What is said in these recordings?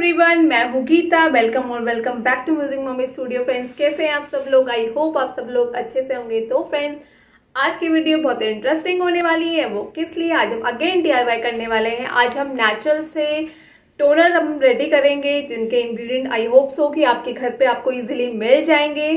everyone मैं हूँ Geeta welcome और welcome back to music mummy studio friends कैसे हैं आप सब लोग आई होप आप सब लोग अच्छे से होंगे तो फ्रेंड्स आज की वीडियो बहुत इंटरेस्टिंग होने वाली है वो किस लिए आज हम अगेन डीआईवाई करने वाले हैं आज हम नेचुरल से टोनर हम रेडी करेंगे जिनके इंग्रेडिएंट आई होप सो कि आपके घर पे आपको इजीली मिल जाएंगे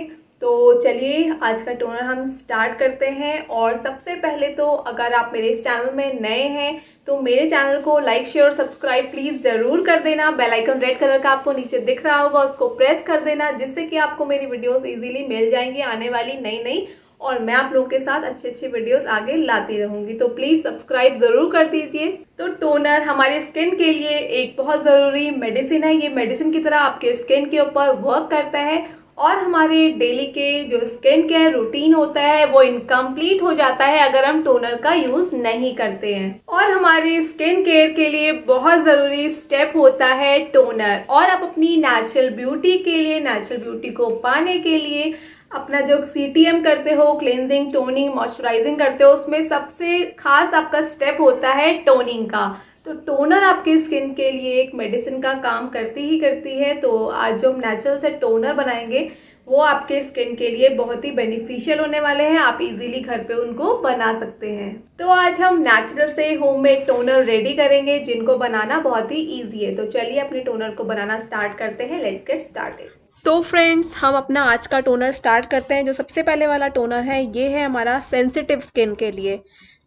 तो चलिए आज का टोनर हम स्टार्ट करते हैं और सबसे पहले तो अगर आप मेरे इस चैनल में नए हैं तो मेरे चैनल को लाइक शेयर और सब्सक्राइब प्लीज़ ज़रूर कर देना बेल आइकन रेड कलर का आपको नीचे दिख रहा होगा उसको प्रेस कर देना जिससे कि आपको मेरी वीडियोस इजीली मिल जाएंगी आने वाली नई नई और मैं आप लोगों के साथ अच्छे अच्छे वीडियोस आगे लाती रहूंगी तो प्लीज़ सब्सक्राइब ज़रूर कर दीजिए तो टोनर हमारे स्किन के लिए एक बहुत ज़रूरी मेडिसिन है ये मेडिसिन की तरह आपके स्किन के ऊपर वर्क करता है और हमारे डेली के जो स्किन केयर रूटीन होता है वो इनकम्प्लीट हो जाता है अगर हम टोनर का यूज नहीं करते हैं और हमारे स्किन केयर के लिए बहुत जरूरी स्टेप होता है टोनर और आप अपनी नेचुरल ब्यूटी के लिए नेचुरल ब्यूटी को पाने के लिए अपना जो सी करते हो क्लेंजिंग टोनिंग मॉइस्चराइजिंग करते हो उसमें सबसे खास आपका स्टेप होता है टोनिंग का तो टोनर आपके स्किन के लिए एक मेडिसिन का काम करती ही करती है तो आज जो हम नेचुरल से टोनर बनाएंगे वो आपके स्किन के लिए बहुत ही बेनिफिशियल होने वाले हैं आप इजीली घर पे उनको बना सकते हैं तो आज हम नेचुरल से होममेड टोनर रेडी करेंगे जिनको बनाना बहुत ही इजी है तो चलिए अपने टोनर को बनाना स्टार्ट करते हैं लेट्स गेट स्टार्टेड तो फ्रेंड्स हम अपना आज का टोनर स्टार्ट करते हैं जो सबसे पहले वाला टोनर है ये है हमारा सेंसिटिव स्किन के लिए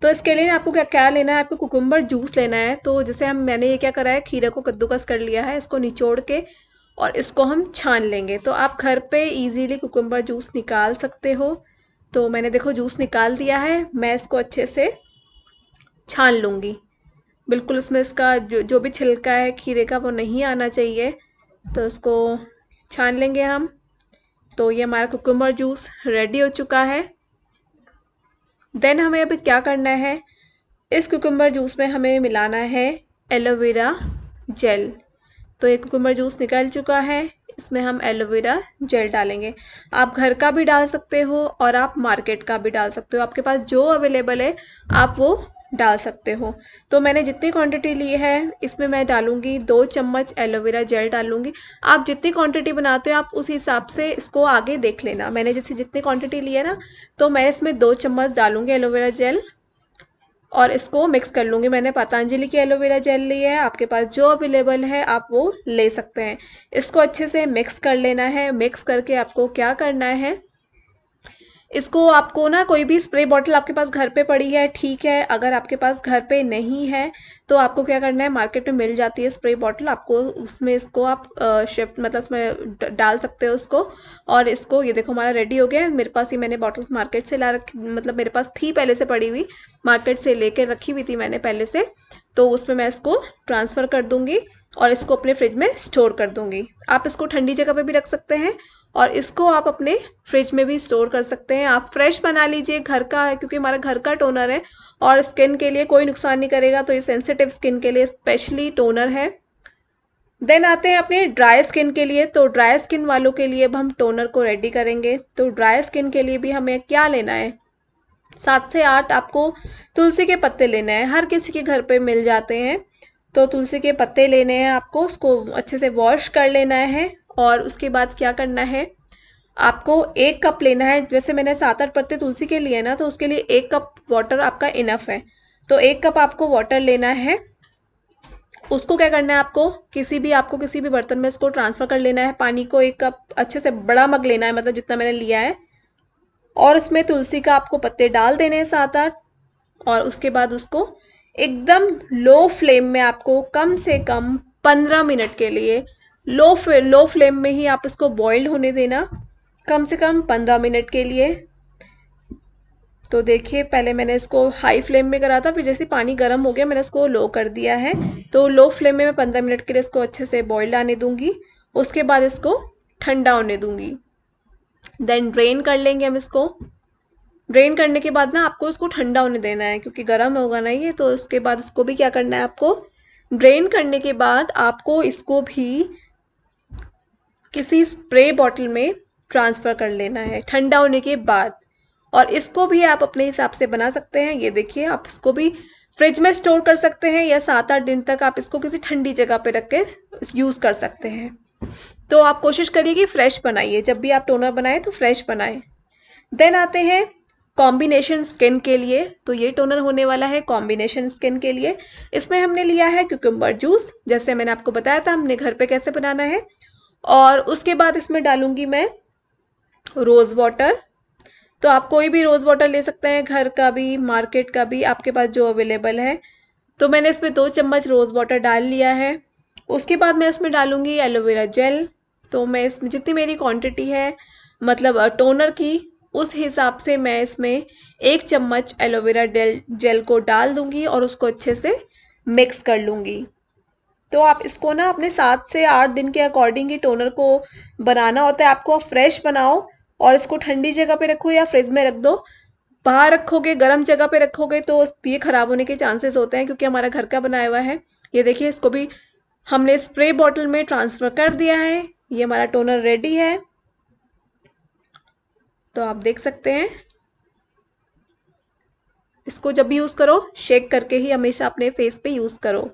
तो इसके लिए आपको क्या क्या लेना है आपको कुकुम्बर जूस लेना है तो जैसे हम मैंने ये क्या करा है खीरे को कद्दूकस कर लिया है इसको निचोड़ के और इसको हम छान लेंगे तो आप घर पे इजीली कुकुम्बर जूस निकाल सकते हो तो मैंने देखो जूस निकाल दिया है मैं इसको अच्छे से छान लूँगी बिल्कुल इसमें इसका जो जो भी छिलका है खीरे का वो नहीं आना चाहिए तो इसको छान लेंगे हम तो ये हमारा कुकुम्बर जूस रेडी हो चुका है देन हमें अभी क्या करना है इस कुकुम्बर जूस में हमें मिलाना है एलोवेरा जेल तो ये कुकुम्बर जूस निकल चुका है इसमें हम एलोवेरा जेल डालेंगे आप घर का भी डाल सकते हो और आप मार्केट का भी डाल सकते हो आपके पास जो अवेलेबल है आप वो डाल सकते हो तो मैंने जितनी क्वांटिटी ली है इसमें मैं डालूँगी दो चम्मच एलोवेरा जेल डालूँगी आप जितनी क्वांटिटी बनाते हो आप उस हिसाब से इसको आगे देख लेना मैंने जैसे जितनी क्वांटिटी ली है ना तो मैं इसमें दो चम्मच डालूँगी एलोवेरा जेल और इसको मिक्स कर लूँगी मैंने पतंजलि की एलोवेरा जेल ली है आपके पास जो अवेलेबल है आप वो ले सकते हैं इसको अच्छे से मिक्स कर लेना है मिक्स करके आपको क्या करना है इसको आपको ना कोई भी स्प्रे बॉटल आपके पास घर पे पड़ी है ठीक है अगर आपके पास घर पे नहीं है तो आपको क्या करना है मार्केट में मिल जाती है स्प्रे बॉटल आपको उसमें इसको आप शिफ्ट मतलब उसमें डाल सकते हो उसको और इसको ये देखो हमारा रेडी हो गया मेरे पास ये मैंने बॉटल मार्केट से ला रखी मतलब मेरे पास थी पहले से पड़ी हुई मार्केट से ले रखी हुई थी मैंने पहले से तो उसमें मैं इसको ट्रांसफ़र कर दूँगी और इसको अपने फ्रिज में स्टोर कर दूँगी आप इसको ठंडी जगह पे भी रख सकते हैं और इसको आप अपने फ्रिज में भी स्टोर कर सकते हैं आप फ्रेश बना लीजिए घर का है क्योंकि हमारा घर का टोनर है और स्किन के लिए कोई नुकसान नहीं करेगा तो ये सेंसिटिव स्किन के लिए स्पेशली टोनर है देन आते हैं अपने ड्राई स्किन के लिए तो ड्राई स्किन वालों के लिए अब हम टोनर को रेडी करेंगे तो ड्राई स्किन के लिए भी हमें क्या लेना है सात से आठ आपको तुलसी के पत्ते लेने हैं हर किसी के घर पे मिल जाते हैं तो तुलसी के पत्ते लेने हैं आपको उसको अच्छे से वॉश कर लेना है और उसके बाद क्या करना है आपको एक कप लेना है जैसे मैंने सात आठ पत्ते तुलसी के लिए ना तो उसके लिए एक कप वाटर आपका इनफ है तो एक कप आपको वाटर लेना है उसको क्या करना है आपको किसी भी आपको किसी भी बर्तन में इसको ट्रांसफ़र कर लेना है पानी को एक कप अच्छे से बड़ा मग लेना है मतलब जितना मैंने लिया है और उसमें तुलसी का आपको पत्ते डाल देने हैं सात आठ और उसके बाद उसको एकदम लो फ्लेम में आपको कम से कम पंद्रह मिनट के लिए लो फ्ले, लो फ्लेम में ही आप इसको बॉइल्ड होने देना कम से कम पंद्रह मिनट के लिए तो देखिए पहले मैंने इसको हाई फ्लेम में करा था फिर जैसे पानी गर्म हो गया मैंने इसको लो कर दिया है तो लो फ्लेम में मैं पंद्रह मिनट के लिए इसको अच्छे से बॉइल्ड आने दूंगी उसके बाद इसको ठंडा होने दूंगी देन ड्रेन कर लेंगे हम इसको ड्रेन करने के बाद ना आपको इसको ठंडा होने देना है क्योंकि गर्म होगा ना ये तो उसके बाद इसको भी क्या करना है आपको ड्रेन करने के बाद आपको इसको भी किसी स्प्रे बॉटल में ट्रांसफ़र कर लेना है ठंडा होने के बाद और इसको भी आप अपने हिसाब से बना सकते हैं ये देखिए आप इसको भी फ्रिज में स्टोर कर सकते हैं या सात आठ दिन तक आप इसको किसी ठंडी जगह पे रख के यूज़ कर सकते हैं तो आप कोशिश करिए कि फ्रेश बनाइए जब भी आप टोनर बनाएं तो फ्रेश बनाएं देन आते हैं कॉम्बिनेशन स्किन के लिए तो ये टोनर होने वाला है कॉम्बिनेशन स्किन के लिए इसमें हमने लिया है क्यूकम्बर जूस जैसे मैंने आपको बताया था हमने घर पे कैसे बनाना है और उसके बाद इसमें डालूंगी मैं रोज़ वाटर तो आप कोई भी रोज़ वाटर ले सकते हैं घर का भी मार्केट का भी आपके पास जो अवेलेबल है तो मैंने इसमें दो चम्मच रोज़ वाटर डाल लिया है उसके बाद मैं इसमें डालूँगी एलोवेरा जेल तो मैं इसमें जितनी मेरी क्वांटिटी है मतलब टोनर की उस हिसाब से मैं इसमें एक चम्मच एलोवेरा डेल जेल को डाल दूँगी और उसको अच्छे से मिक्स कर लूँगी तो आप इसको ना अपने सात से आठ दिन के अकॉर्डिंग ही टोनर को बनाना होता है आपको फ्रेश बनाओ और इसको ठंडी जगह पे रखो या फ्रिज में रख दो बाहर रखोगे गर्म जगह पे रखोगे तो ये ख़राब होने के चांसेस होते हैं क्योंकि हमारा घर का बनाया हुआ है ये देखिए इसको भी हमने स्प्रे बॉटल में ट्रांसफ़र कर दिया है ये हमारा टोनर रेडी है तो आप देख सकते हैं इसको जब भी यूज़ करो शेक करके ही हमेशा अपने फेस पे यूज़ करो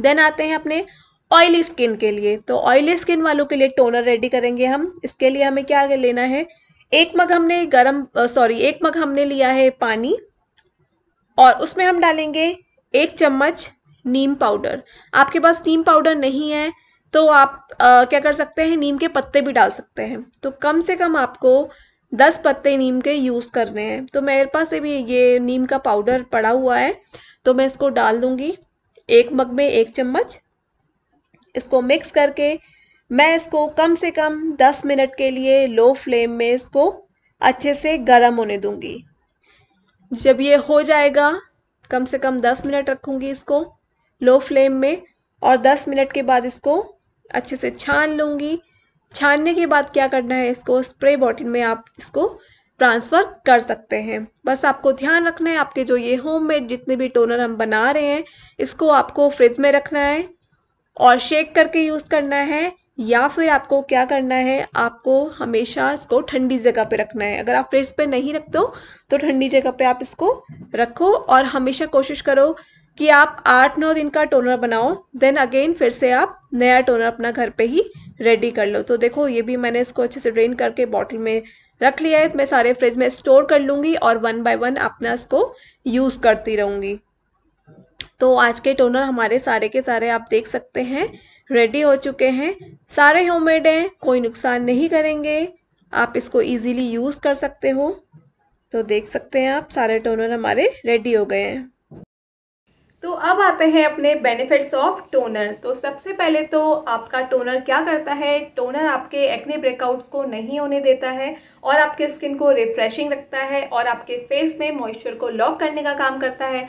देन आते हैं अपने ऑयली स्किन के लिए तो ऑयली स्किन वालों के लिए टोनर रेडी करेंगे हम इसके लिए हमें क्या लेना है एक मग हमने गरम सॉरी एक मग हमने लिया है पानी और उसमें हम डालेंगे एक चम्मच नीम पाउडर आपके पास नीम पाउडर नहीं है तो आप आ, क्या कर सकते हैं नीम के पत्ते भी डाल सकते हैं तो कम से कम आपको दस पत्ते नीम के यूज़ करने हैं तो मेरे पास भी ये नीम का पाउडर पड़ा हुआ है तो मैं इसको डाल दूँगी एक मग में एक चम्मच इसको मिक्स करके मैं इसको कम से कम दस मिनट के लिए लो फ्लेम में इसको अच्छे से गर्म होने दूँगी जब ये हो जाएगा कम से कम दस मिनट रखूँगी इसको लो फ्लेम में और 10 मिनट के बाद इसको अच्छे से छान लूँगी छानने के बाद क्या करना है इसको स्प्रे बॉटल में आप इसको ट्रांसफ़र कर सकते हैं बस आपको ध्यान रखना है आपके जो ये होम मेड जितने भी टोनर हम बना रहे हैं इसको आपको फ्रिज में रखना है और शेक करके यूज़ करना है या फिर आपको क्या करना है आपको हमेशा इसको ठंडी जगह पे रखना है अगर आप फ्रिज पे नहीं रख दो तो ठंडी जगह पे आप इसको रखो और हमेशा कोशिश करो कि आप आठ नौ दिन का टोनर बनाओ देन अगेन फिर से आप नया टोनर अपना घर पे ही रेडी कर लो तो देखो ये भी मैंने इसको अच्छे से ड्रेन करके बॉटल में रख लिया है तो मैं सारे फ्रिज में स्टोर कर लूँगी और वन बाय वन अपना इसको यूज़ करती रहूँगी तो आज के टोनर हमारे सारे के सारे आप देख सकते हैं रेडी हो चुके हैं सारे होममेड हैं कोई नुकसान नहीं करेंगे आप इसको ईजीली यूज़ कर सकते हो तो देख सकते हैं आप सारे टोनर हमारे रेडी हो गए हैं तो अब आते हैं अपने बेनिफिट्स ऑफ टोनर तो सबसे पहले तो आपका टोनर क्या करता है टोनर आपके एक्ने ब्रेकआउट्स को नहीं होने देता है और आपके स्किन को रिफ्रेशिंग रखता है और आपके फेस में मॉइस्चर को लॉक करने का काम करता है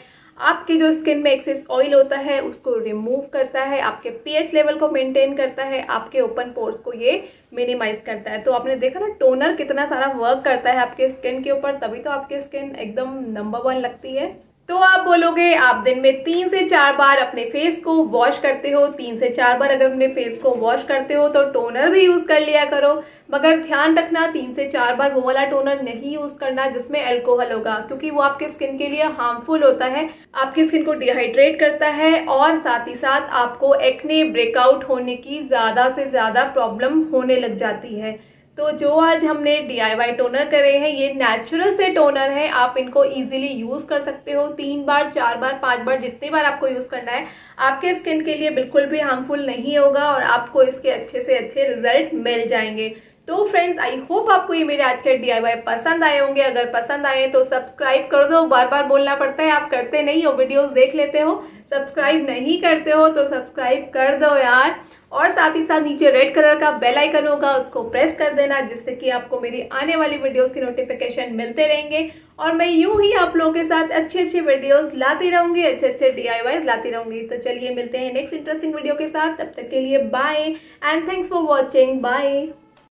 आपके जो स्किन में एक्सेस ऑयल होता है उसको रिमूव करता है आपके पीएच लेवल को मेंटेन करता है आपके ओपन पोर्स को ये मिनिमाइज करता है तो आपने देखा ना टोनर कितना सारा वर्क करता है आपके स्किन के ऊपर तभी तो आपकी स्किन एकदम नंबर वन लगती है तो आप बोलोगे आप दिन में तीन से चार बार अपने फेस को वॉश करते हो तीन से चार बार अगर अपने फेस को वॉश करते हो तो टोनर भी यूज़ कर लिया करो मगर ध्यान रखना तीन से चार बार वो वाला टोनर नहीं यूज़ करना जिसमें एल्कोहल होगा क्योंकि वो आपके स्किन के लिए हार्मफुल होता है आपकी स्किन को डिहाइड्रेट करता है और साथ ही साथ आपको एक्ने ब्रेकआउट होने की ज़्यादा से ज़्यादा प्रॉब्लम होने लग जाती है तो जो आज हमने डी टोनर करे हैं ये नेचुरल से टोनर है आप इनको इजीली यूज़ कर सकते हो तीन बार चार बार पांच बार जितनी बार आपको यूज़ करना है आपके स्किन के लिए बिल्कुल भी हार्मफुल नहीं होगा और आपको इसके अच्छे से अच्छे रिजल्ट मिल जाएंगे तो फ्रेंड्स आई होप आपको ये मेरे आज के डीआईवाई पसंद आए होंगे अगर पसंद आए तो सब्सक्राइब कर दो बार बार बोलना पड़ता है आप करते नहीं हो वीडियोस देख लेते हो सब्सक्राइब नहीं करते हो तो सब्सक्राइब कर दो यार और साथ ही साथ नीचे रेड कलर का बेल आइकन होगा उसको प्रेस कर देना जिससे कि आपको मेरी आने वाली वीडियोस की नोटिफिकेशन मिलते रहेंगे और मैं यूं ही आप लोगों के साथ अच्छे अच्छे वीडियोस लाती रहूंगी अच्छे अच्छे डी लाती रहूंगी तो चलिए मिलते हैं नेक्स्ट इंटरेस्टिंग वीडियो के साथ तब तक के लिए bye and thanks for watching bye